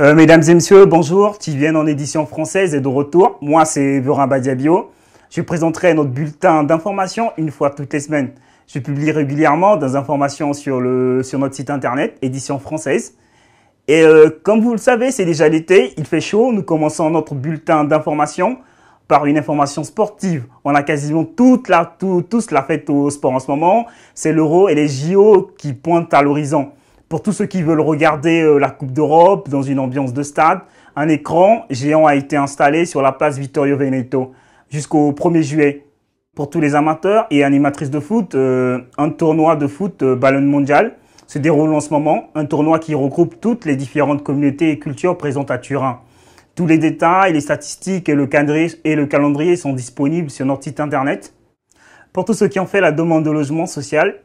Euh, mesdames et messieurs, bonjour. tu viens en édition française et de retour. Moi, c'est Verin Badiabio. Je présenterai notre bulletin d'information une fois toutes les semaines. Je publie régulièrement des informations sur, notre site internet, édition française. Et euh, comme vous le savez, c'est déjà l'été, il fait chaud. Nous commençons notre bulletin d'information par une information sportive. On a quasiment toute la, tout, tous la fête au sport en ce moment. C'est l'euro et les JO qui pointent à l'horizon. Pour tous ceux qui veulent regarder euh, la Coupe d'Europe dans une ambiance de stade, un écran géant a été installé sur la place Vittorio Veneto jusqu'au 1er juillet. Pour tous les amateurs et animatrices de foot, euh, un tournoi de foot euh, Ballon Mondial se déroule en ce moment, un tournoi qui regroupe toutes les différentes communautés et cultures présentes à Turin. Tous les détails, les statistiques et le calendrier, et le calendrier sont disponibles sur notre site internet. Pour tous ceux qui ont fait la demande de logement social,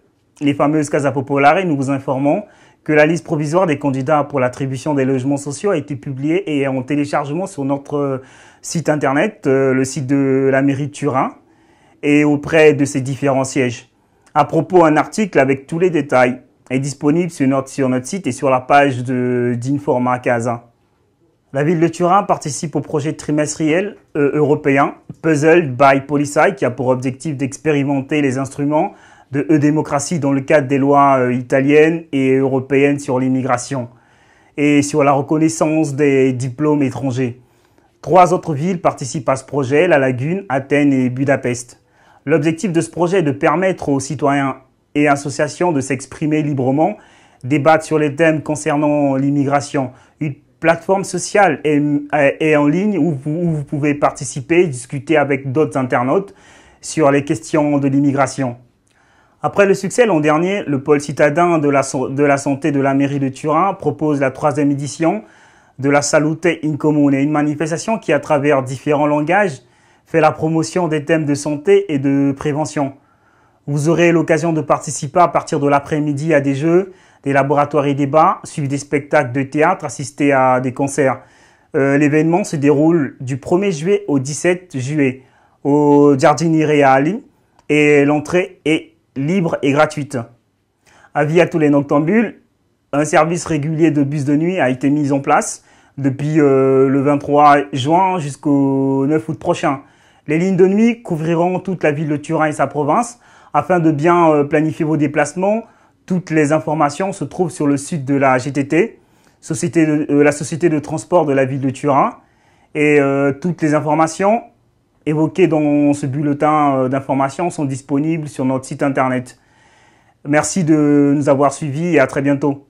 les fameuses Casa Popolare, nous vous informons que la liste provisoire des candidats pour l'attribution des logements sociaux a été publiée et en téléchargement sur notre euh, site internet, euh, le site de la mairie de Turin, et auprès de ses différents sièges. À propos, un article avec tous les détails est disponible sur notre, site et sur la page d'Informa Casa. La ville de Turin participe au projet trimestriel euh, européen Puzzle by PoliCy, qui a pour objectif d'expérimenter les instruments de e-démocratie dans le cadre des lois euh, italiennes et européennes sur l'immigration et sur la reconnaissance des diplômes étrangers. Trois autres villes participent à ce projet, La Lagune, Athènes et Budapest. L'objectif de ce projet est de permettre aux citoyens et associations de s'exprimer librement, débattre sur les thèmes concernant l'immigration. Une plateforme sociale est, en ligne où vous, où vous pouvez participer, discuter avec d'autres internautes sur les questions de l'immigration. Après le succès l'an dernier, le pôle citadin de la, santé de la mairie de Turin propose la troisième édition de la Salute in Comune, une manifestation qui, à travers différents langages, fait la promotion des thèmes de santé et de prévention. Vous aurez l'occasion de participer à partir de l'après-midi à des jeux, des laboratoires et débats, suivre des spectacles de théâtre, assister à des concerts. Euh, l'événement se déroule du 1er juillet au 17 juillet au Giardini Reali et l'entrée est libre et gratuite. Avis à tous les noctambules, un service régulier de bus de nuit a été mis en place depuis euh, le 23 juin jusqu'au 9 août prochain. Les lignes de nuit couvriront toute la ville de Turin et sa province. Afin de bien euh, planifier vos déplacements, toutes les informations se trouvent sur le site de la GTT, société euh, la société de transport de la ville de Turin. Et toutes les informations évoqués dans ce bulletin euh, d'information sont disponibles sur notre site internet. Merci de nous avoir suivis et à très bientôt.